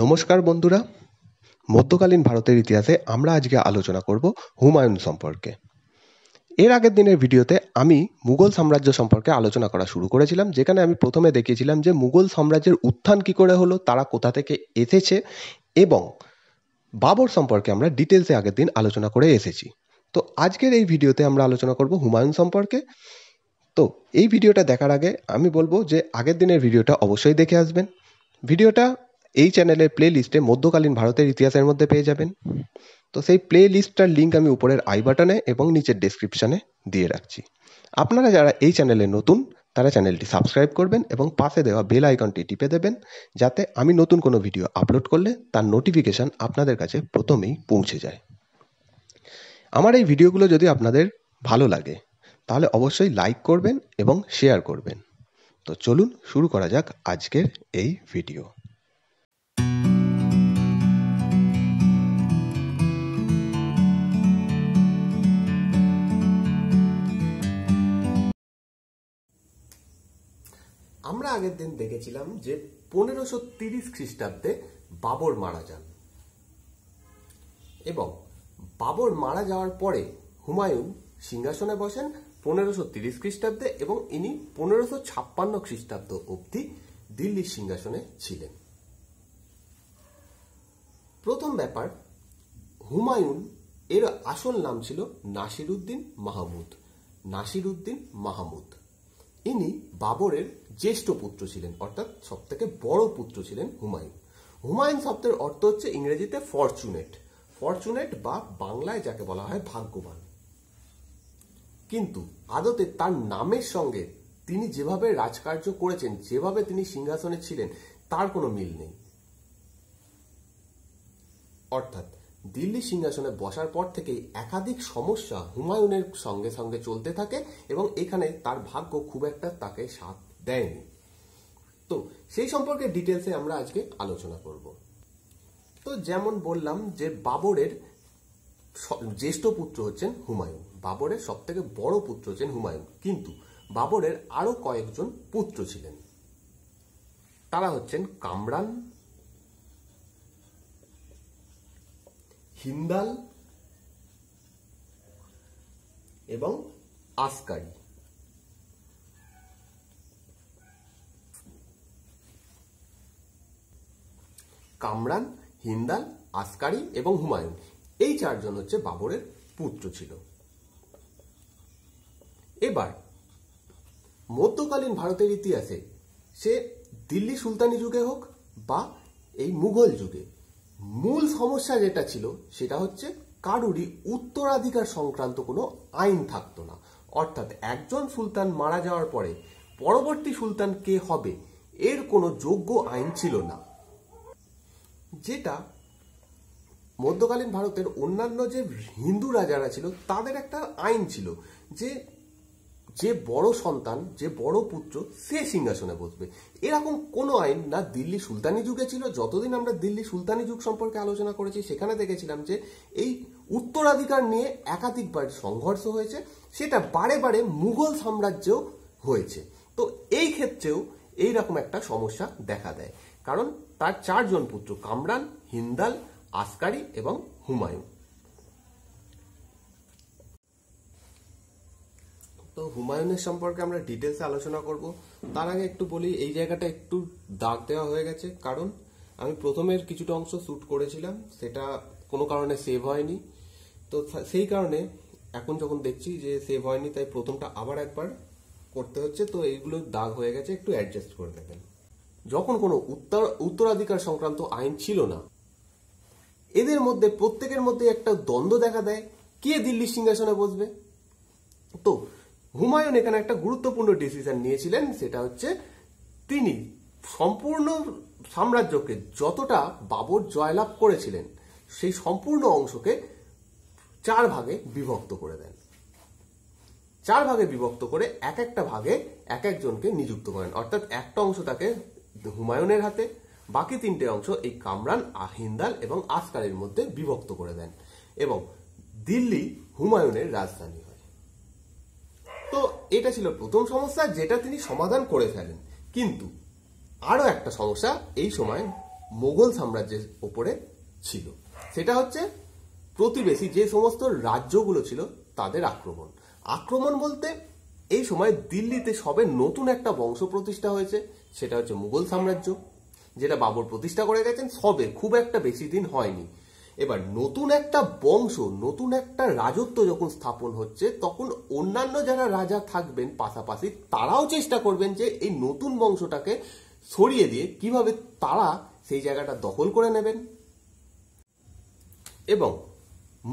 নমস্কার বন্ধুরা মধ্যকালীন ভারতের ইতিহাসে আমরা আজকে আলোচনা করব হুমায়ুন সম্পর্কে এর আগের দিনের ভিডিওতে আমি মুঘল সাম্রাজ্য সম্পর্কে আলোচনা করা শুরু করেছিলাম যেখানে আমি প্রথমে দেখিয়েছিলাম যে মুঘল সাম্রাজ্যের উত্থান কি করে হলো তারা কোথা থেকে এসেছে এবং বাবর সম্পর্কে আমরা ডিটেলসে আগের দিন আলোচনা করে এসেছি তো আজকের এই ভিডিওতে আমরা আলোচনা করব হুমায়ুন সম্পর্কে তো এই ভিডিওটা দেখার আগে আমি বলবো যে আগের দিনের ভিডিওটা অবশ্যই দেখে আসবেন ভিডিওটা এই চ্যানেলের প্লে লিস্টে মধ্যকালীন ভারতের ইতিহাসের মধ্যে পেয়ে যাবেন তো সেই প্লে লিস্টটার লিঙ্ক আমি উপরের আই বাটনে এবং নিচের ডেসক্রিপশানে দিয়ে রাখছি আপনারা যারা এই চ্যানেলে নতুন তারা চ্যানেলটি সাবস্ক্রাইব করবেন এবং পাশে দেওয়া বেল আইকনটি টিপে দেবেন যাতে আমি নতুন কোনো ভিডিও আপলোড করলে তার নোটিফিকেশান আপনাদের কাছে প্রথমেই পৌঁছে যায় আমার এই ভিডিওগুলো যদি আপনাদের ভালো লাগে তাহলে অবশ্যই লাইক করবেন এবং শেয়ার করবেন তো চলুন শুরু করা যাক আজকের এই ভিডিও আমরা আগের দিন দেখেছিলাম যে পনেরোশো তিরিশ খ্রিস্টাব্দে বাবর মারা যান এবং বাবর মারা যাওয়ার পরে হুমায়ুন সিংহাসনে বসেন পনেরোশো তিরিশ খ্রিস্টাব্দে এবং ইনি পনেরোশো ছাপ্পান্ন খ্রিস্টাব্দ অবধি দিল্লির সিংহাসনে ছিলেন প্রথম ব্যাপার হুমায়ুন এর আসল নাম ছিল নাসিরুদ্দিন মাহমুদ নাসিরুদ্দিন মাহমুদ ইনি বাবরের জ্যেষ্ঠ পুত্র ছিলেন অর্থাৎ সব থেকে বড় পুত্র ছিলেন হুমায়ুন হুমায়ুন শব্দের অর্থ হচ্ছে ইংরেজিতে ফরচুনেট ফরচুনেট বা বাংলায় যাকে বলা হয় ভাগ্যবান কিন্তু আদতে তার নামের সঙ্গে তিনি যেভাবে রাজকার্য করেছেন যেভাবে তিনি সিংহাসনে ছিলেন তার কোনো মিল নেই অর্থাৎ দিল্লি সিংহাসনে বসার পর থেকেই একাধিক সমস্যা হুমায়ুনের সঙ্গে সঙ্গে চলতে থাকে এবং এখানে তার ভাগ্য খুব একটা তাকে সাথ দেয়নি তো সেই সম্পর্কে ডিটেলসে আমরা আজকে আলোচনা করব তো যেমন বললাম যে বাবরের জ্যেষ্ঠ পুত্র হচ্ছেন হুমায়ুন বাবরের সব থেকে বড় পুত্র হচ্ছেন হুমায়ুন কিন্তু বাবরের আরো কয়েকজন পুত্র ছিলেন তারা হচ্ছেন কামরান হিন্দাল এবং আসকারি কামরান হিন্দাল আসকারি এবং হুমায়ুন এই চারজন হচ্ছে বাবরের পুত্র ছিল এবার মধ্যকালীন ভারতের ইতিহাসে সে দিল্লি সুলতানি যুগে হোক বা এই মুঘল যুগে মূল সমস্যা যেটা ছিল সেটা হচ্ছে কারুরই উত্তরাধিকার সংক্রান্ত কোনো আইন থাকতো না অর্থাৎ একজন সুলতান মারা যাওয়ার পরে পরবর্তী সুলতান কে হবে এর কোনো যোগ্য আইন ছিল না যেটা মধ্যকালীন ভারতের অন্যান্য যে হিন্দু রাজারা ছিল তাদের একটা আইন ছিল যে যে বড় সন্তান যে বড় পুত্র সে সিংহাসনে বসবে এরকম কোনো আইন না দিল্লি সুলতানি যুগে ছিল যতদিন আমরা দিল্লি সুলতানি যুগ সম্পর্কে আলোচনা করেছি সেখানে দেখেছিলাম যে এই উত্তরাধিকার নিয়ে একাধিকবার সংঘর্ষ হয়েছে সেটা বারে বারে মুঘল সাম্রাজ্যেও হয়েছে তো এই ক্ষেত্রেও এই রকম একটা সমস্যা দেখা দেয় কারণ তার চারজন পুত্র কামরান হিন্দাল আসকারি এবং হুমায়ুন তো হুমায়ুনের সম্পর্কে আমরা ডিটেলসে আলোচনা করব তার আগে একটু বলি এই জায়গাটা একটু দাগ দেওয়া হয়ে গেছে কারণ আমি প্রথমের কিছুটা অংশ শ্যুট করেছিলাম সেটা কোনো কারণে সেভ হয়নি তো সেই কারণে এখন যখন দেখছি যে সেভ হয়নি তাই প্রথমটা আবার একবার করতে হচ্ছে তো এইগুলো দাগ হয়ে গেছে একটু অ্যাডজাস্ট করে দেবেন যখন কোনো উত্তর উত্তরাধিকার সংক্রান্ত আইন ছিল না এদের মধ্যে প্রত্যেকের মধ্যে একটা দ্বন্দ্ব দেখা দেয় কে দিল্লির সিংহাসনে বসবে তো হুমায়ুন এখানে একটা গুরুত্বপূর্ণ ডিসিশন নিয়েছিলেন সেটা হচ্ছে তিনি সম্পূর্ণ সাম্রাজ্যকে যতটা বাবর জয়লাভ করেছিলেন সেই সম্পূর্ণ অংশকে চার ভাগে বিভক্ত করে দেন চার ভাগে বিভক্ত করে এক একটা ভাগে এক একজনকে নিযুক্ত করেন অর্থাৎ একটা অংশ তাকে হুমায়ুনের হাতে বাকি তিনটে অংশ এই কামরান আহিন্দাল এবং আসকারের মধ্যে বিভক্ত করে দেন এবং দিল্লি হুমায়ুনের রাজধানী তো এটা ছিল প্রথম সমস্যা যেটা তিনি সমাধান করে ফেলেন কিন্তু আরও একটা সমস্যা এই সময় মোগল সাম্রাজ্যের ওপরে ছিল সেটা হচ্ছে প্রতিবেশী যে সমস্ত রাজ্যগুলো ছিল তাদের আক্রমণ আক্রমণ বলতে এই সময় দিল্লিতে সবে নতুন একটা বংশ প্রতিষ্ঠা হয়েছে সেটা হচ্ছে মুঘল সাম্রাজ্য যেটা বাবর প্রতিষ্ঠা করে গেছেন সবে খুব একটা বেশি দিন হয়নি এবার নতুন একটা বংশ নতুন একটা রাজত্ব যখন স্থাপন হচ্ছে তখন অন্যান্য যারা রাজা থাকবেন পাশাপাশি তারাও চেষ্টা করবেন যে এই নতুন বংশটাকে সরিয়ে দিয়ে কিভাবে তারা সেই জায়গাটা দখল করে নেবেন এবং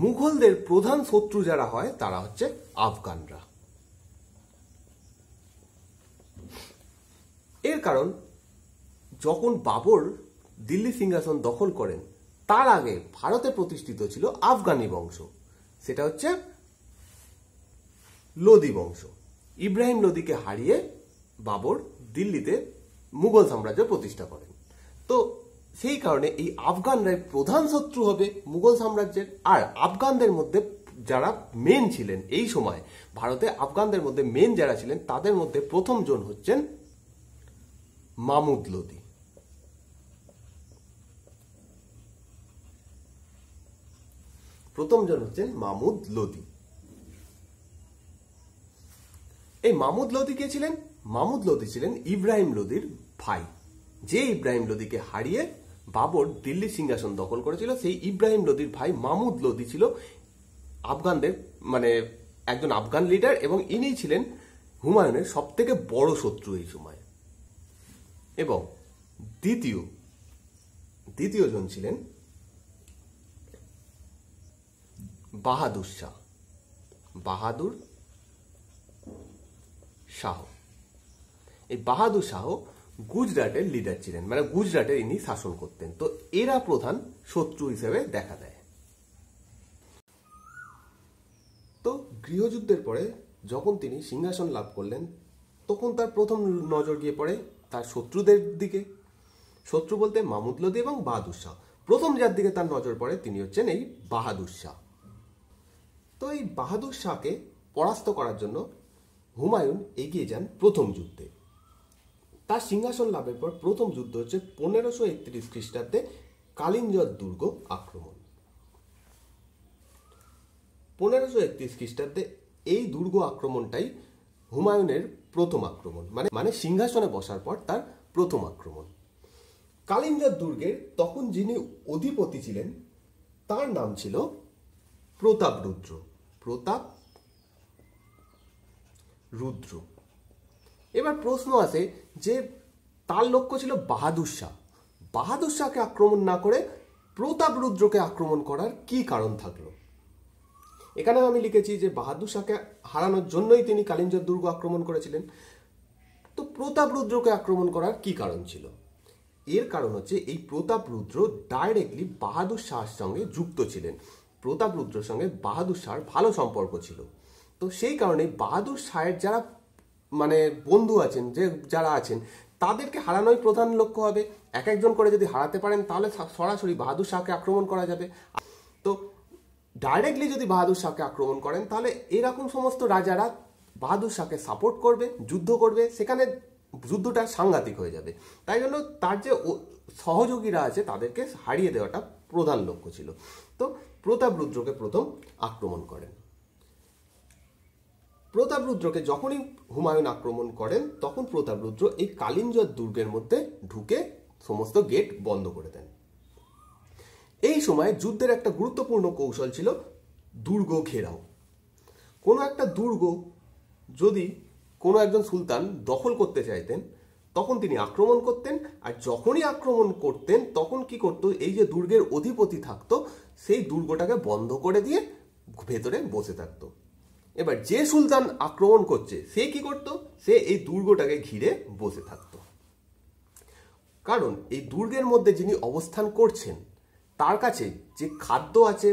মুঘলদের প্রধান শত্রু যারা হয় তারা হচ্ছে আফগানরা এর কারণ যখন বাবর দিল্লি সিংহাসন দখল করেন তার আগে ভারতে প্রতিষ্ঠিত ছিল আফগানি বংশ সেটা হচ্ছে লোদি বংশ ইব্রাহিম লোদিকে হারিয়ে বাবর দিল্লিতে মুঘল সাম্রাজ্য প্রতিষ্ঠা করেন তো সেই কারণে এই আফগানরাই প্রধান শত্রু হবে মুঘল সাম্রাজ্যের আর আফগানদের মধ্যে যারা মেন ছিলেন এই সময় ভারতে আফগানদের মধ্যে মেন যারা ছিলেন তাদের মধ্যে প্রথম জন হচ্ছেন মামুদ লোদি প্রথমজন হচ্ছেন মামুদ লোদি এই মামুদ লোদি কে ছিলেন মামুদ লোদি ছিলেন ইব্রাহিম লোদির ভাই যে ইব্রাহিম লোদিকে হারিয়ে বাবর দিল্লি সিংহাসন দখল করেছিল সেই ইব্রাহিম লোদির ভাই মামুদ লোদি ছিল আফগানদের মানে একজন আফগান লিডার এবং ইনি ছিলেন হুমায়ুনের সব থেকে বড় শত্রু এই সময় এবং দ্বিতীয় দ্বিতীয়জন ছিলেন বাহাদুর শাহ বাহাদুর শাহ এই বাহাদুর শাহ গুজরাটের লিডার ছিলেন মানে গুজরাটে ইনি শাসন করতেন তো এরা প্রধান শত্রু হিসেবে দেখা দেয় তো গৃহযুদ্ধের পরে যখন তিনি সিংহাসন লাভ করলেন তখন তার প্রথম নজর গিয়ে পড়ে তার শত্রুদের দিকে শত্রু বলতে মামুদ লোদি এবং বাহাদুর শাহ প্রথম যার দিকে তার নজর পড়ে তিনি হচ্ছেন এই বাহাদুর শাহ তো এই বাহাদুর শাহকে পরাস্ত করার জন্য হুমায়ুন এগিয়ে যান প্রথম যুদ্ধে তার সিংহাসন লাভের পর প্রথম যুদ্ধ হচ্ছে পনেরোশো একত্রিশ খ্রিস্টাব্দে কালিঞ্জর দুর্গ আক্রমণ পনেরোশো একত্রিশ খ্রিস্টাব্দে এই দুর্গ আক্রমণটাই হুমায়ুনের প্রথম আক্রমণ মানে মানে সিংহাসনে বসার পর তার প্রথম আক্রমণ কালিঞ্জর দুর্গের তখন যিনি অধিপতি ছিলেন তার নাম ছিল প্রতাপ রুদ্র প্রতাপ রুদ্র এবার প্রশ্ন আছে যে তার লক্ষ্য ছিল বাহাদুর শাহ বাহাদুর শাহকে আক্রমণ না করে প্রতাপ রুদ্রকে আক্রমণ করার কি কারণ থাকলো এখানে আমি লিখেছি যে বাহাদুর শাহকে হারানোর জন্যই তিনি কালিঞ্জর দুর্গ আক্রমণ করেছিলেন তো প্রতাপ রুদ্রকে আক্রমণ করার কি কারণ ছিল এর কারণ হচ্ছে এই প্রতাপ রুদ্র ডাইরেক্টলি বাহাদুর শাহর সঙ্গে যুক্ত ছিলেন প্রতাপ রুদ্রর সঙ্গে বাহাদুর শাহর ভালো সম্পর্ক ছিল তো সেই কারণে বাহাদুর শাহের যারা মানে বন্ধু আছেন যে যারা আছেন তাদেরকে হারানোই প্রধান লক্ষ্য হবে এক একজন করে যদি হারাতে পারেন তাহলে সরাসরি বাহাদুর শাহকে আক্রমণ করা যাবে তো ডাইরেক্টলি যদি বাহাদুর শাহকে আক্রমণ করেন তাহলে এরকম সমস্ত রাজারা বাহাদুর শাহকে সাপোর্ট করবে যুদ্ধ করবে সেখানে যুদ্ধটা সাংঘাতিক হয়ে যাবে তাই জন্য তার যে সহযোগীরা আছে তাদেরকে হারিয়ে দেওয়াটা প্রধান লক্ষ্য ছিল তো প্রতাপরুদ্রকে প্রথম আক্রমণ করেন প্রতাপরুদ্রকে যখনই হুমায়ুন আক্রমণ করেন তখন প্রতাপ রুদ্র এই কালিঞ্জর দুর্গের মধ্যে ঢুকে সমস্ত গেট বন্ধ করে দেন এই সময় যুদ্ধের একটা গুরুত্বপূর্ণ কৌশল ছিল দুর্গ ঘেরাও কোনো একটা দুর্গ যদি কোনো একজন সুলতান দখল করতে চাইতেন তখন তিনি আক্রমণ করতেন আর যখনই আক্রমণ করতেন তখন কি করতো এই যে দুর্গের অধিপতি থাকতো সেই দুর্গটাকে বন্ধ করে দিয়ে ভেতরে বসে থাকতো এবার যে সুলতান আক্রমণ করছে সে কি করত সে এই দুর্গটাকে ঘিরে বসে থাকত কারণ এই দুর্গের মধ্যে যিনি অবস্থান করছেন তার কাছে যে খাদ্য আছে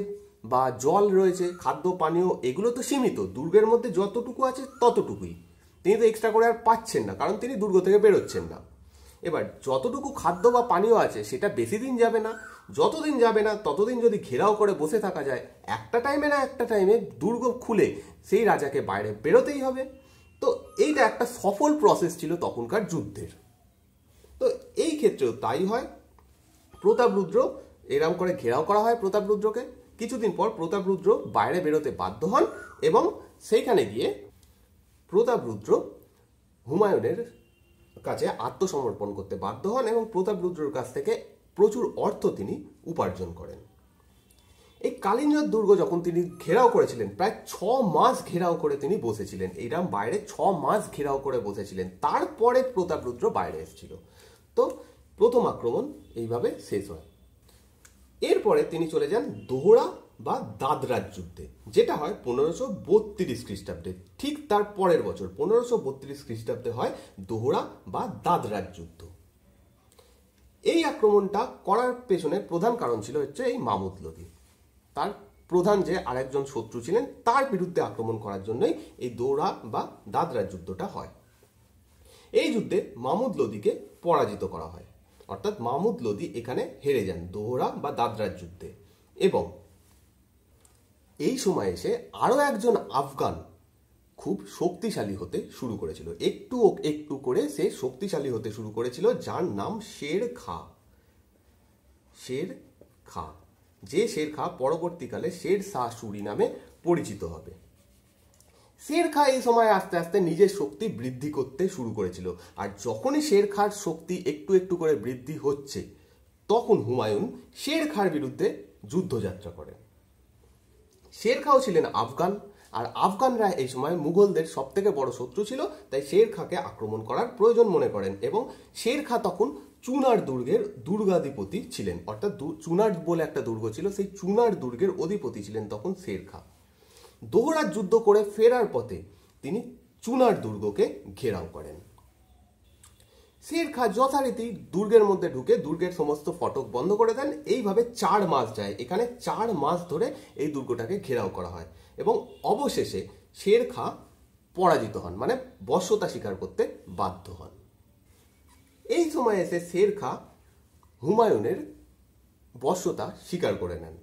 বা জল রয়েছে খাদ্য পানীয় এগুলো তো সীমিত দুর্গের মধ্যে যতটুকু আছে ততটুকুই তিনি তো এক্সট্রা করে আর পাচ্ছেন না কারণ তিনি দুর্গ থেকে বেরোচ্ছেন না এবার যতটুকু খাদ্য বা পানীয় আছে সেটা বেশি দিন যাবে না যতদিন যাবে না ততদিন যদি ঘেরাও করে বসে থাকা যায় একটা টাইমে না একটা টাইমে দুর্গ খুলে সেই রাজাকে বাইরে বেরোতেই হবে তো এইটা একটা সফল প্রসেস ছিল তখনকার যুদ্ধের তো এই ক্ষেত্রেও তাই হয় প্রতাপরুদ্র এরম করে ঘেরাও করা হয় প্রতাপরুদ্রকে কিছুদিন পর প্রতাপরুদ্র বাইরে বেরোতে বাধ্য হন এবং সেইখানে গিয়ে প্রতাপরুদ্র হুমায়ুনের কাছে আত্মসমর্পণ করতে বাধ্য হন এবং প্রতাপরুদ্রর কাছ থেকে প্রচুর অর্থ তিনি উপার্জন করেন এই কালিঞ্জর দুর্গ যখন তিনি ঘেরাও করেছিলেন প্রায় ছ মাস ঘেরাও করে তিনি বসেছিলেন এইরাম বাইরে ছ মাস ঘেরাও করে বসেছিলেন তারপরে প্রতাপ রুদ্র বাইরে এসেছিল তো প্রথম আক্রমণ এইভাবে শেষ হয় এরপরে তিনি চলে যান দোহরা বা দাদরাজ যুদ্ধে যেটা হয় পনেরোশো বত্রিশ খ্রিস্টাব্দে ঠিক তার পরের বছর পনেরোশো বত্রিশ খ্রিস্টাব্দে হয় দোহরা বা দাদরাজ যুদ্ধ এই আক্রমণটা করার পেছনে প্রধান কারণ ছিল হচ্ছে এই মামুদ লোদি তার প্রধান যে আরেকজন শত্রু ছিলেন তার বিরুদ্ধে আক্রমণ করার জন্যই এই দৌড়া বা দাদরার যুদ্ধটা হয় এই যুদ্ধে মামুদ লোদিকে পরাজিত করা হয় অর্থাৎ মামুদ লোদি এখানে হেরে যান দোহরা বা দাদরার যুদ্ধে এবং এই সময় এসে আরও একজন আফগান খুব শক্তিশালী হতে শুরু করেছিল একটু একটু করে সে শক্তিশালী হতে শুরু করেছিল যার নাম শের খা শের খা যে শের খা পরবর্তীকালে শের শাহ সুরি নামে পরিচিত হবে শের খা এই সময় আস্তে আস্তে নিজের শক্তি বৃদ্ধি করতে শুরু করেছিল আর যখনই শের খার শক্তি একটু একটু করে বৃদ্ধি হচ্ছে তখন হুমায়ুন শের খার বিরুদ্ধে যুদ্ধযাত্রা করেন শের খাও ছিলেন আফগান আর আফগানরা এই সময় মুঘলদের সব থেকে বড় শত্রু ছিল তাই শের খাঁকে আক্রমণ করার প্রয়োজন মনে করেন এবং শের খা তখন চুনার দুর্গের দুর্গাধিপতি ছিলেন অর্থাৎ চুনার বলে একটা দুর্গ ছিল সেই চুনার দুর্গের অধিপতি ছিলেন তখন শের খা দোহরার যুদ্ধ করে ফেরার পথে তিনি চুনার দুর্গকে ঘেরাও করেন শের খা যথারীতি দুর্গের মধ্যে ঢুকে দুর্গের সমস্ত ফটক বন্ধ করে দেন এইভাবে চার মাস যায় এখানে চার মাস ধরে এই দুর্গটাকে ঘেরাও করা হয় এবং অবশেষে শের খা পরাজিত হন মানে বশ্যতা স্বীকার করতে বাধ্য হন এই সময় এসে শের খা হুমায়ুনের বশ্যতা স্বীকার করে নেন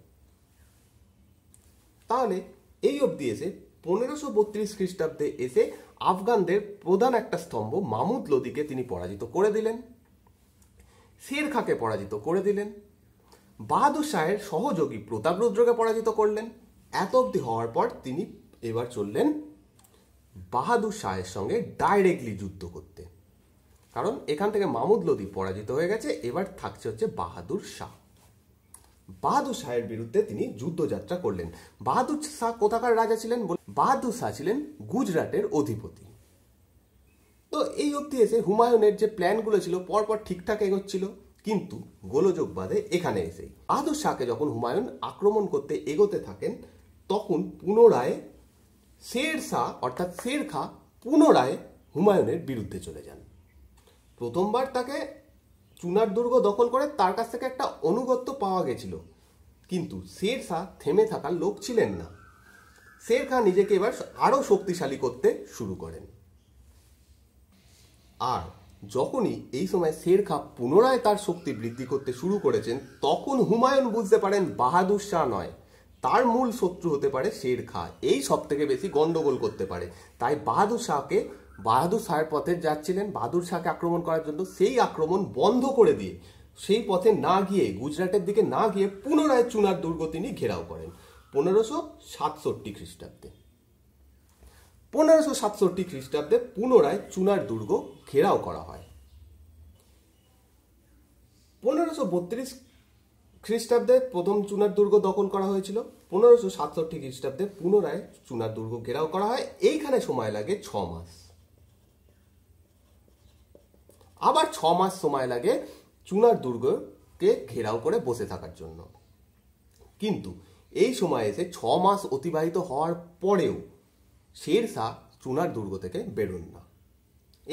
তাহলে এই অবধি এসে পনেরোশো বত্রিশ খ্রিস্টাব্দে এসে আফগানদের প্রধান একটা স্তম্ভ মামুদ লোদিকে তিনি পরাজিত করে দিলেন শের খাকে পরাজিত করে দিলেন বাহাদুর শাহের সহযোগী প্রতাপ রুদ্রকে পরাজিত করলেন এত অবধি হওয়ার পর তিনি এবার চললেন বাহাদুর শাহের সঙ্গে ডাইরেক্টলি যুদ্ধ করতে কারণ এখান থেকে মামুদ লোদি পরাজিত হয়ে গেছে এবার থাকছে হচ্ছে বাহাদুর শাহ বাহাদুর শাহের বিরুদ্ধে তিনি যুদ্ধযাত্রা করলেন বাহাদুর শাহ কোথাকার রাজা ছিলেন বাহাদুর শাহ ছিলেন গুজরাটের অধিপতি তো এই অবধি এসে হুমায়ুনের যে প্ল্যানগুলো ছিল পরপর ঠিকঠাক এগোচ্ছিল কিন্তু গোলযোগ বাদে এখানে এসেই বাহাদুর শাহকে যখন হুমায়ুন আক্রমণ করতে এগোতে থাকেন তখন পুনরায় শের শাহ অর্থাৎ শের খা পুনরায় হুমায়ুনের বিরুদ্ধে চলে যান প্রথমবার তাকে চুনার দুর্গ দখল করে তার কাছ থেকে একটা অনুগত্য পাওয়া গেছিল কিন্তু শের শাহ থেমে থাকার লোক ছিলেন না শের খা নিজেকে এবার আরও শক্তিশালী করতে শুরু করেন আর যখনই এই সময় শের খা পুনরায় তার শক্তি বৃদ্ধি করতে শুরু করেছেন তখন হুমায়ুন বুঝতে পারেন বাহাদুর শাহ নয় তার মূল শত্রু হতে পারে শের খা এই সব থেকে বেশি গন্ডগোল করতে পারে তাই বাহাদুর শাহকে বাহাদুর শাহের পথে যাচ্ছিলেন বাহাদুর শাহকে আক্রমণ করার জন্য সেই আক্রমণ বন্ধ করে দিয়ে সেই পথে না গিয়ে গুজরাটের দিকে না গিয়ে পুনরায় চুনার দুর্গ তিনি ঘেরাও করেন পনেরোশো সাতষট্টি খ্রিস্টাব্দে পনেরোশো সাতষট্টি খ্রিস্টাব্দে পুনরায় চুনার দুর্গ ঘেরাও করা হয় পনেরোশো বত্রিশ খ্রিস্টাব্দে প্রথম চুনার দুর্গ দখল করা হয়েছিল পনেরোশো সাতষট্টি খ্রিস্টাব্দে পুনরায় চুনার দুর্গ ঘেরাও করা হয় এইখানে সময় লাগে ছ মাস আবার ছ মাস সময় লাগে চুনার দুর্গকে ঘেরাও করে বসে থাকার জন্য কিন্তু এই সময় এসে ছ মাস অতিবাহিত হওয়ার পরেও শের শাহ চুনার দুর্গ থেকে বেরোন না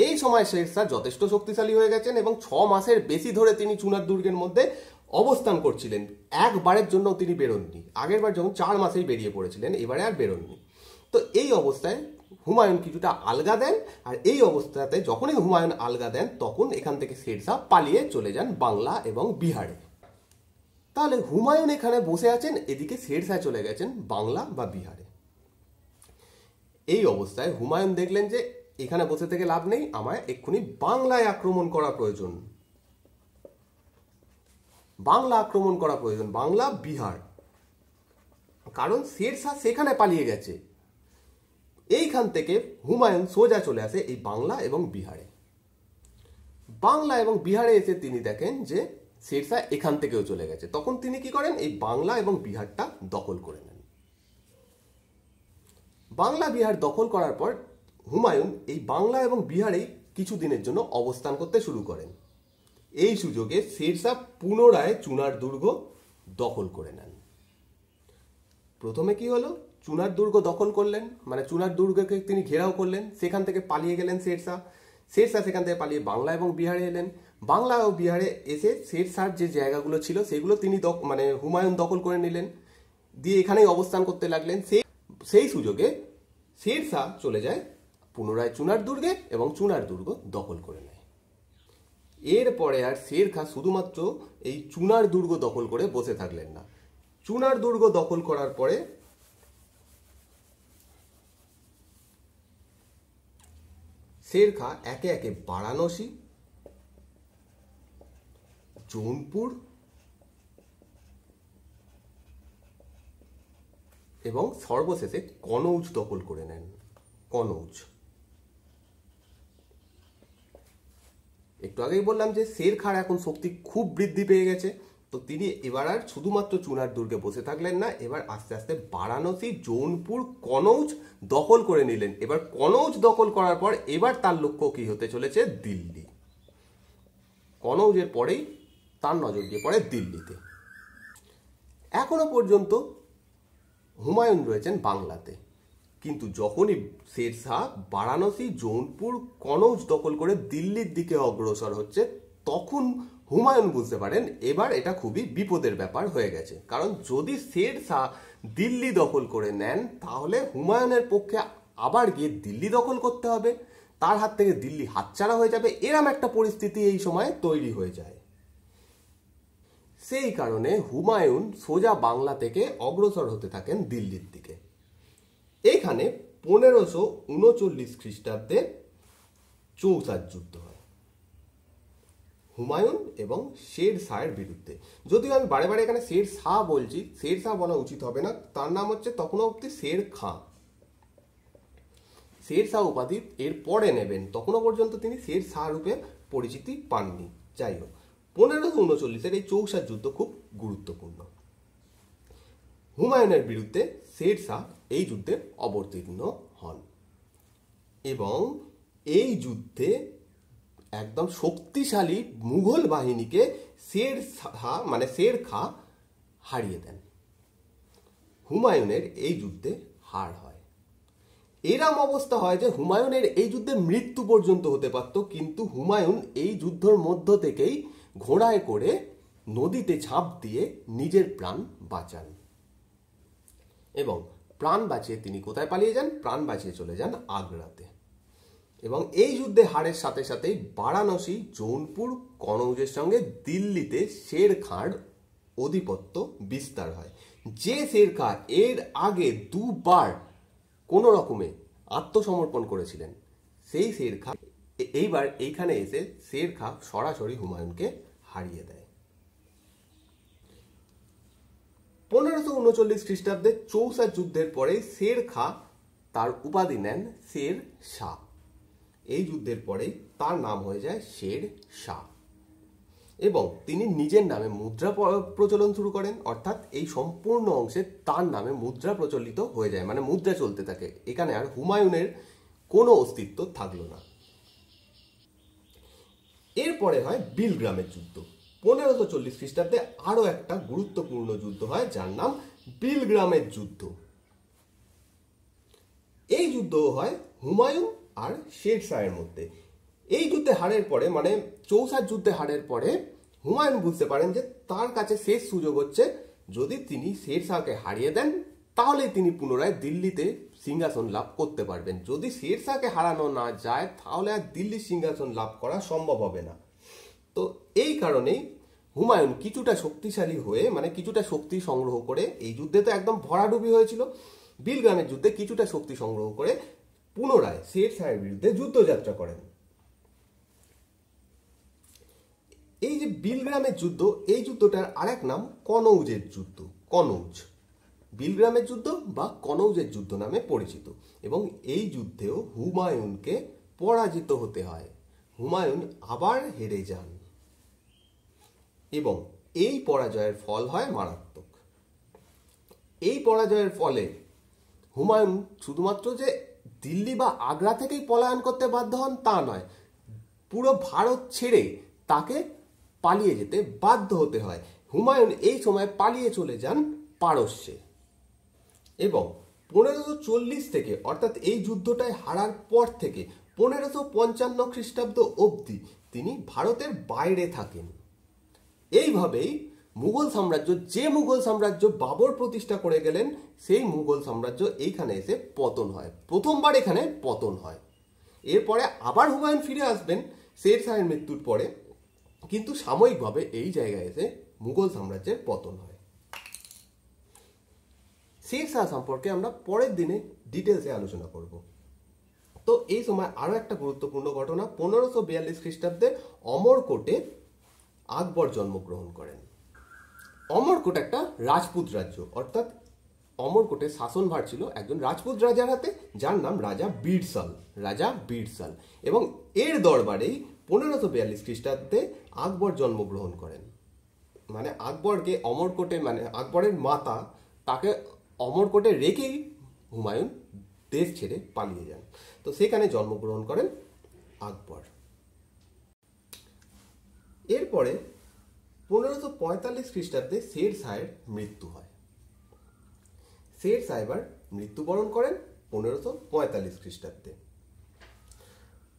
এই সময় শের যথেষ্ট শক্তিশালী হয়ে গেছেন এবং ছ মাসের বেশি ধরে তিনি চুনার দুর্গের মধ্যে অবস্থান করছিলেন একবারের জন্য তিনি বেরোননি আগের বার যখন চার মাসেই বেরিয়ে পড়েছিলেন এবারে আর বেরোননি তো এই অবস্থায় হুমায়ুন কিছুটা আলগা দেন আর এই অবস্থাতে যখনই হুমায়ুন আলগা দেন তখন এখান থেকে শেরশাহ পালিয়ে চলে যান বাংলা এবং বিহারে তাহলে হুমায়ুন এখানে বসে আছেন এদিকে শেরশাহ চলে গেছেন বাংলা বা বিহারে এই অবস্থায় হুমায়ুন দেখলেন যে এখানে বসে থেকে লাভ নেই আমায় এক্ষুনি বাংলায় আক্রমণ করা প্রয়োজন বাংলা আক্রমণ করা প্রয়োজন বাংলা বিহার কারণ শেরশাহ সেখানে পালিয়ে গেছে এইখান থেকে হুমায়ুন সোজা চলে আসে এই বাংলা এবং বিহারে বাংলা এবং বিহারে এসে তিনি দেখেন যে শেরশাহ এখান থেকেও চলে গেছে তখন তিনি কি করেন এই বাংলা এবং বিহারটা দখল করে নেন বাংলা বিহার দখল করার পর হুমায়ুন এই বাংলা এবং বিহারেই কিছু দিনের জন্য অবস্থান করতে শুরু করেন এই সুযোগে শেরশাহ পুনরায় চুনার দুর্গ দখল করে নেন প্রথমে কি হলো চুনার দুর্গ দখল করলেন মানে চুনার দুর্গকে তিনি ঘেরাও করলেন সেখান থেকে পালিয়ে গেলেন শেরশাহ শেরশাহ সেখান থেকে পালিয়ে বাংলা এবং বিহারে এলেন বাংলা ও বিহারে এসে শেরশাহ যে জায়গাগুলো ছিল সেগুলো তিনি মানে হুমায়ুন দখল করে নিলেন দিয়ে এখানেই অবস্থান করতে লাগলেন সেই সেই সুযোগে শেরশাহ চলে যায় পুনরায় চুনার দুর্গে এবং চুনার দুর্গ দখল করে নেয় এরপরে আর শের খা শুধুমাত্র এই চুনার দুর্গ দখল করে বসে থাকলেন না চুনার দুর্গ দখল করার পরে শের খা একে একে বারাণসী জৌনপুর এবং সর্বশেষে কনৌজ দখল করে নেন কনৌজ একটু আগেই বললাম যে শের খার এখন শক্তি খুব বৃদ্ধি পেয়ে গেছে তো তিনি এবার আর শুধুমাত্র চুনার দুর্গে বসে থাকলেন না এবার আস্তে আস্তে বারাণসী জৌনপুর কনৌজ দখল করে নিলেন এবার কনৌজ দখল করার পর এবার তার লক্ষ্য কি হতে চলেছে দিল্লি কনৌজের পরেই তার নজর গিয়ে পড়ে দিল্লিতে এখনো পর্যন্ত হুমায়ুন রয়েছেন বাংলাতে কিন্তু যখনই শেরশাহ বারাণসী জৌনপুর কনৌজ দখল করে দিল্লির দিকে অগ্রসর হচ্ছে তখন হুমায়ুন বুঝতে পারেন এবার এটা খুবই বিপদের ব্যাপার হয়ে গেছে কারণ যদি শের শাহ দিল্লি দখল করে নেন তাহলে হুমায়ুনের পক্ষে আবার গিয়ে দিল্লি দখল করতে হবে তার হাত থেকে দিল্লি হাতছাড়া হয়ে যাবে এরম একটা পরিস্থিতি এই সময় তৈরি হয়ে যায় সেই কারণে হুমায়ুন সোজা বাংলা থেকে অগ্রসর হতে থাকেন দিল্লির দিকে এখানে পনেরোশো উনচল্লিশ খ্রিস্টাব্দে চৌসার যুদ্ধ হয় হুমায়ুন এবং শের শাহের বিরুদ্ধে যদিও আমি বারে বারে এখানে শের শাহ বলছি শের শাহ বলা উচিত হবে না তার নাম হচ্ছে তখন অব্দি শের খাঁ শের শাহ উপাধি এর পরে নেবেন তখনও পর্যন্ত তিনি শের শাহ রূপে পরিচিতি পাননি যাই হোক পনেরোশো উনচল্লিশের এই চৌসার যুদ্ধ খুব গুরুত্বপূর্ণ হুমায়ুনের বিরুদ্ধে শের শাহ এই যুদ্ধে অবতীর্ণ হন এবং এই যুদ্ধে একদম শক্তিশালী মুঘল বাহিনীকে শের শাহা মানে শের খা হারিয়ে দেন হুমায়ুনের এই যুদ্ধে হার হয় এরম অবস্থা হয় যে হুমায়ুনের এই যুদ্ধে মৃত্যু পর্যন্ত হতে পারত কিন্তু হুমায়ুন এই যুদ্ধর মধ্য থেকেই ঘোড়ায় করে নদীতে ঝাঁপ দিয়ে নিজের প্রাণ বাঁচান এবং প্রাণ বাঁচিয়ে তিনি কোথায় পালিয়ে যান প্রাণ বাঁচিয়ে চলে যান আগ্রাতে এবং এই যুদ্ধে হারের সাথে সাথেই বারাণসী জৌনপুর কনৌজের সঙ্গে দিল্লিতে শের খাঁর অধিপত্য বিস্তার হয় যে শের খাঁ এর আগে দুবার কোনো রকমে আত্মসমর্পণ করেছিলেন সেই শের খাঁ এইবার এইখানে এসে শের খাঁ সরাসরি হুমায়ুনকে হারিয়ে দেয় পনেরোশো উনচল্লিশ খ্রিস্টাব্দে চৌসা যুদ্ধের পরে শের খা তার উপাধি নেন শের শাহ এই যুদ্ধের পরে তার নাম হয়ে যায় শের শাহ এবং তিনি নিজের নামে মুদ্রা প্রচলন শুরু করেন অর্থাৎ এই সম্পূর্ণ অংশে তার নামে মুদ্রা প্রচলিত হয়ে যায় মানে মুদ্রা চলতে থাকে এখানে আর হুমায়ুনের কোনো অস্তিত্ব থাকলো না এরপরে হয় বিলগ্রামের যুদ্ধ পনেরোশো চল্লিশ খ্রিস্টাব্দে আরও একটা গুরুত্বপূর্ণ যুদ্ধ হয় যার নাম বিলগ্রামের যুদ্ধ এই যুদ্ধ হয় হুমায়ুন আর শের শাহের মধ্যে এই যুদ্ধে হারের পরে মানে চৌসার যুদ্ধে হারের পরে হুমায়ুন বুঝতে পারেন যে তার কাছে শেষ সুযোগ হচ্ছে যদি তিনি শের শাহকে হারিয়ে দেন তাহলে তিনি পুনরায় দিল্লিতে সিংহাসন লাভ করতে পারবেন যদি শের শাহকে হারানো না যায় তাহলে আর দিল্লির সিংহাসন লাভ করা সম্ভব হবে না তো এই কারণেই হুমায়ুন কিছুটা শক্তিশালী হয়ে মানে কিছুটা শক্তি সংগ্রহ করে এই যুদ্ধে তো একদম ভরাডুবি হয়েছিল বিলগ্রামের যুদ্ধে কিছুটা শক্তি সংগ্রহ করে পুনরায় শের শাহের বিরুদ্ধে যুদ্ধযাত্রা করেন এই যে বিলগ্রামের যুদ্ধ এই যুদ্ধটার আরেক নাম কনৌজের যুদ্ধ কনৌজ বিলগ্রামের যুদ্ধ বা কনৌজের যুদ্ধ নামে পরিচিত এবং এই যুদ্ধেও হুমায়ুনকে পরাজিত হতে হয় হুমায়ুন আবার হেরে যান এবং এই পরাজয়ের ফল হয় মারাত্মক এই পরাজয়ের ফলে হুমায়ুন শুধুমাত্র যে দিল্লি বা আগ্রা থেকেই পলায়ন করতে বাধ্য হন তা নয় পুরো ভারত ছেড়ে তাকে পালিয়ে যেতে বাধ্য হতে হয় হুমায়ুন এই সময় পালিয়ে চলে যান পারস্যে এবং পনেরোশো চল্লিশ থেকে অর্থাৎ এই যুদ্ধটায় হারার পর থেকে পনেরোশো পঞ্চান্ন খ্রিস্টাব্দ অবধি তিনি ভারতের বাইরে থাকেন এইভাবেই মুঘল সাম্রাজ্য যে মুঘল সাম্রাজ্য বাবর প্রতিষ্ঠা করে গেলেন সেই মুঘল সাম্রাজ্য এইখানে এসে পতন হয় প্রথমবার এখানে পতন হয় এরপরে আবার হুমায়ুন ফিরে আসবেন শের শাহের মৃত্যুর পরে কিন্তু সাময়িকভাবে এই জায়গায় এসে মুঘল সাম্রাজ্যের পতন হয় শের শাহ সম্পর্কে আমরা পরের দিনে ডিটেলসে আলোচনা করব তো এই সময় আরও একটা গুরুত্বপূর্ণ ঘটনা পনেরোশো বিয়াল্লিশ খ্রিস্টাব্দে অমরকোটে আকবর জন্মগ্রহণ করেন অমরকোট একটা রাজপুত রাজ্য অর্থাৎ অমরকোটের শাসনভার ছিল একজন রাজপুত রাজার হাতে যার নাম রাজা বীরসাল রাজা বীরসাল এবং এর দরবারেই পনেরোশো বিয়াল্লিশ খ্রিস্টাব্দে আকবর জন্মগ্রহণ করেন মানে আকবরকে অমরকোটে মানে আকবরের মাতা তাকে অমরকোটে রেখেই হুমায়ুন দেশ ছেড়ে পালিয়ে যান তো সেখানে জন্মগ্রহণ করেন আকবর এরপরে পনেরোশো পঁয়তাল্লিশ খ্রিস্টাব্দে শের সাহের মৃত্যু হয় শের সাহেবার মৃত্যুবরণ করেন পনেরোশো পঁয়তাল্লিশ খ্রিস্টাব্দে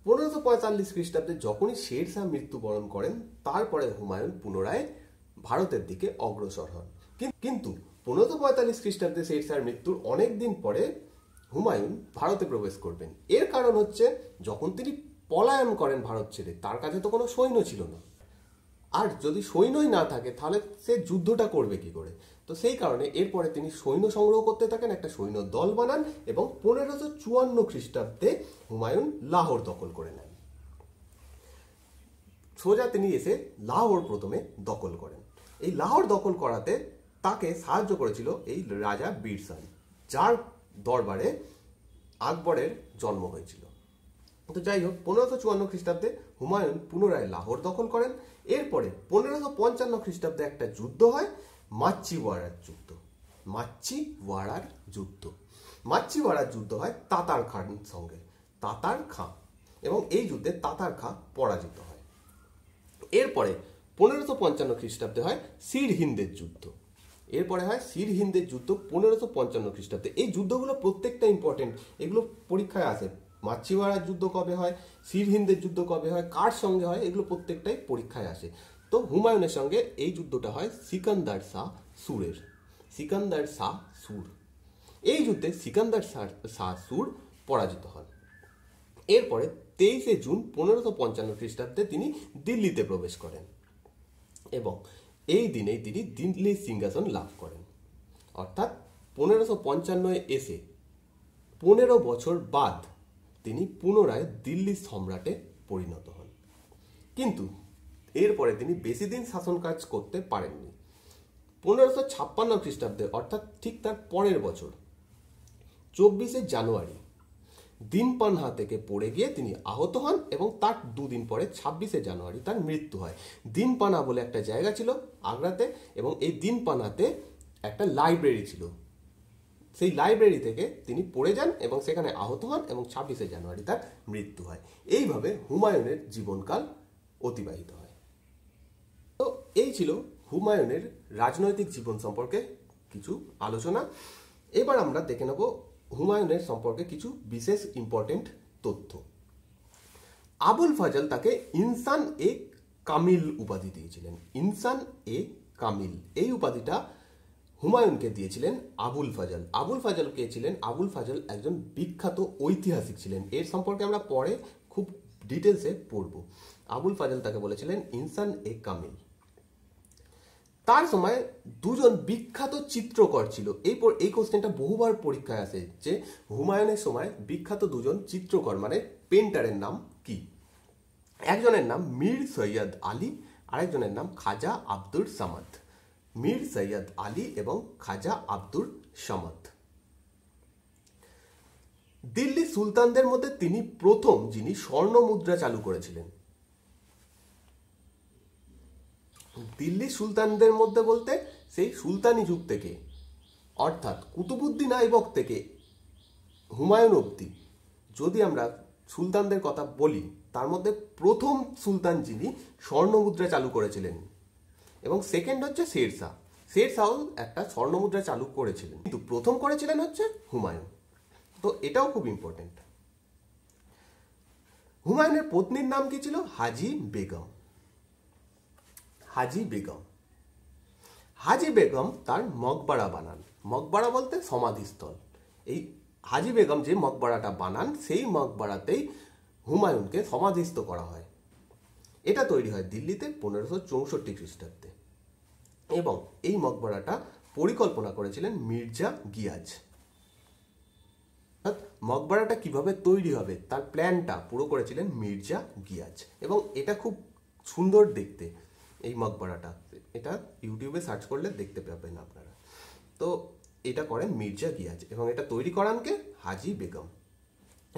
পনেরোশো পঁয়তাল্লিশ খ্রিস্টাব্দে যখনই শের শাহ মৃত্যুবরণ করেন তারপরে হুমায়ুন পুনরায় ভারতের দিকে অগ্রসর হন কিন্তু পনেরোশো পঁয়তাল্লিশ খ্রিস্টাব্দে শের শাহের মৃত্যুর অনেক দিন পরে হুমায়ুন ভারতে প্রবেশ করবেন এর কারণ হচ্ছে যখন তিনি পলায়ন করেন ভারত ছেড়ে তার কাছে তো কোনো সৈন্য ছিল না আর যদি সৈন্যই না থাকে তাহলে সে যুদ্ধটা করবে কি করে তো সেই কারণে এরপরে তিনি সৈন্য সংগ্রহ করতে থাকেন একটা সৈন্য দল বানান এবং পনেরোশো চুয়ান্ন খ্রিস্টাব্দে হুমায়ুন লাহোর দখল করে নেন সোজা তিনি এসে লাহোর প্রথমে দখল করেন এই লাহোর দখল করাতে তাকে সাহায্য করেছিল এই রাজা বীরসান যার দরবারে আকবরের জন্ম হয়েছিল তো যাই হোক পনেরোশো চুয়ান্ন খ্রিস্টাব্দে হুমায়ুন পুনরায় লাহোর দখল করেন এরপরে পনেরোশো পঞ্চান্ন খ্রিস্টাব্দে একটা যুদ্ধ হয় ওয়ারার যুদ্ধ ওয়ারার যুদ্ধ ওয়ারার যুদ্ধ হয় তাতার খান সঙ্গে তাতার খাঁ এবং এই যুদ্ধে তাতার খাঁ পরাজিত হয় এরপরে পনেরোশো পঞ্চান্ন খ্রিস্টাব্দে হয় হিন্দের যুদ্ধ এরপরে হয় হিন্দের যুদ্ধ পনেরোশো পঞ্চান্ন খ্রিস্টাব্দে এই যুদ্ধগুলো প্রত্যেকটা ইম্পর্টেন্ট এগুলো পরীক্ষায় আসে মাছিওয়াড়ার যুদ্ধ কবে হয় সিরহিন্দের যুদ্ধ কবে হয় কার সঙ্গে হয় এগুলো প্রত্যেকটাই পরীক্ষায় আসে তো হুমায়ুনের সঙ্গে এই যুদ্ধটা হয় সিকান্দার শাহ সুরের সিকান্দার শাহ সুর এই যুদ্ধে সিকান্দার শাহ সুর পরাজিত হন এরপরে তেইশে জুন পনেরোশো পঞ্চান্ন খ্রিস্টাব্দে তিনি দিল্লিতে প্রবেশ করেন এবং এই দিনেই তিনি দিল্লির সিংহাসন লাভ করেন অর্থাৎ পনেরোশো পঞ্চান্ন এসে পনেরো বছর বাদ তিনি পুনরায় দিল্লি সম্রাটে পরিণত হন কিন্তু এরপরে তিনি বেশি দিন শাসন কাজ করতে পারেননি পনেরোশো ছাপ্পান্ন খ্রিস্টাব্দে অর্থাৎ ঠিক তার পরের বছর চব্বিশে জানুয়ারি দিনপানহা থেকে পড়ে গিয়ে তিনি আহত হন এবং তার দুদিন পরে ছাব্বিশে জানুয়ারি তার মৃত্যু হয় দিনপানা বলে একটা জায়গা ছিল আগ্রাতে এবং এই দিনপানাতে একটা লাইব্রেরি ছিল সেই লাইব্রেরি থেকে তিনি পড়ে যান এবং সেখানে আহত হন এবং ছাব্বিশে জানুয়ারি তার মৃত্যু হয় এইভাবে হুমায়ুনের জীবনকাল অতিবাহিত হয় তো এই ছিল হুমায়ুনের রাজনৈতিক জীবন সম্পর্কে কিছু আলোচনা এবার আমরা দেখে নেব হুমায়ুনের সম্পর্কে কিছু বিশেষ ইম্পর্টেন্ট তথ্য আবুল ফাজল তাকে ইনসান এ কামিল উপাধি দিয়েছিলেন ইনসান এ কামিল এই উপাধিটা হুমায়ুনকে দিয়েছিলেন আবুল ফাজল আবুল ফাজল ছিলেন আবুল ফাজল একজন বিখ্যাত ঐতিহাসিক ছিলেন এর সম্পর্কে আমরা পরে খুব ডিটেলসে পড়ব আবুল ফাজল তাকে বলেছিলেন ইনসান এ কামিল তার সময় দুজন বিখ্যাত চিত্রকর ছিল এই এই কোশ্চেনটা বহুবার পরীক্ষায় আসে যে হুমায়ুনের সময় বিখ্যাত দুজন চিত্রকর মানে পেন্টারের নাম কি একজনের নাম মীর সৈয়দ আলী আরেকজনের নাম খাজা আব্দুর সামাদ মীর সৈয়দ আলী এবং খাজা আব্দুর সামাদ দিল্লি সুলতানদের মধ্যে তিনি প্রথম যিনি স্বর্ণ মুদ্রা চালু করেছিলেন দিল্লি সুলতানদের মধ্যে বলতে সেই সুলতানি যুগ থেকে অর্থাৎ কুতুবুদ্দিন আইবক থেকে হুমায়ুন অব্দি যদি আমরা সুলতানদের কথা বলি তার মধ্যে প্রথম সুলতান যিনি স্বর্ণ মুদ্রা চালু করেছিলেন এবং সেকেন্ড হচ্ছে শেরশাহ শেরশাহ একটা স্বর্ণমুদ্রা চালু করেছিলেন কিন্তু প্রথম করেছিলেন হচ্ছে হুমায়ুন তো এটাও খুব ইম্পর্টেন্ট হুমায়ুনের পত্নীর নাম কি ছিল হাজি বেগম হাজি বেগম হাজি বেগম তার মকবারা বানান মকবারা বলতে সমাধিস্থল এই হাজি বেগম যে মকবারাটা বানান সেই মকবারাতেই হুমায়ুনকে সমাধিস্থ করা হয় এটা তৈরি হয় দিল্লিতে পনেরোশো চৌষট্টি খ্রিস্টাব্দে এবং এই মকবরাটা পরিকল্পনা করেছিলেন মির্জা গিয়াজ মকবরাটা কিভাবে তৈরি হবে তার প্ল্যানটা পুরো করেছিলেন মির্জা গিয়াজ এবং এটা খুব সুন্দর দেখতে এই মকবরাটা এটা ইউটিউবে সার্চ করলে দেখতে পাবেন আপনারা তো এটা করেন মির্জা গিয়াজ এবং এটা তৈরি করান কে হাজি বেগম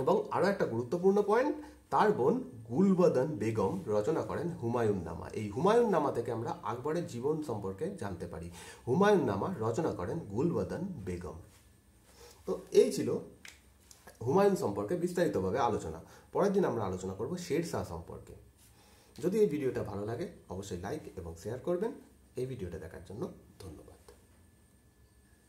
এবং আরও একটা গুরুত্বপূর্ণ পয়েন্ট তার বোন গুলবদন বেগম রচনা করেন হুমায়ুন নামা এই হুমায়ুন নামা থেকে আমরা আকবরের জীবন সম্পর্কে জানতে পারি হুমায়ুন নামা রচনা করেন গুলবদন বেগম তো এই ছিল হুমায়ুন সম্পর্কে বিস্তারিতভাবে আলোচনা পরের দিন আমরা আলোচনা করব শের শাহ সম্পর্কে যদি এই ভিডিওটা ভালো লাগে অবশ্যই লাইক এবং শেয়ার করবেন এই ভিডিওটা দেখার জন্য ধন্যবাদ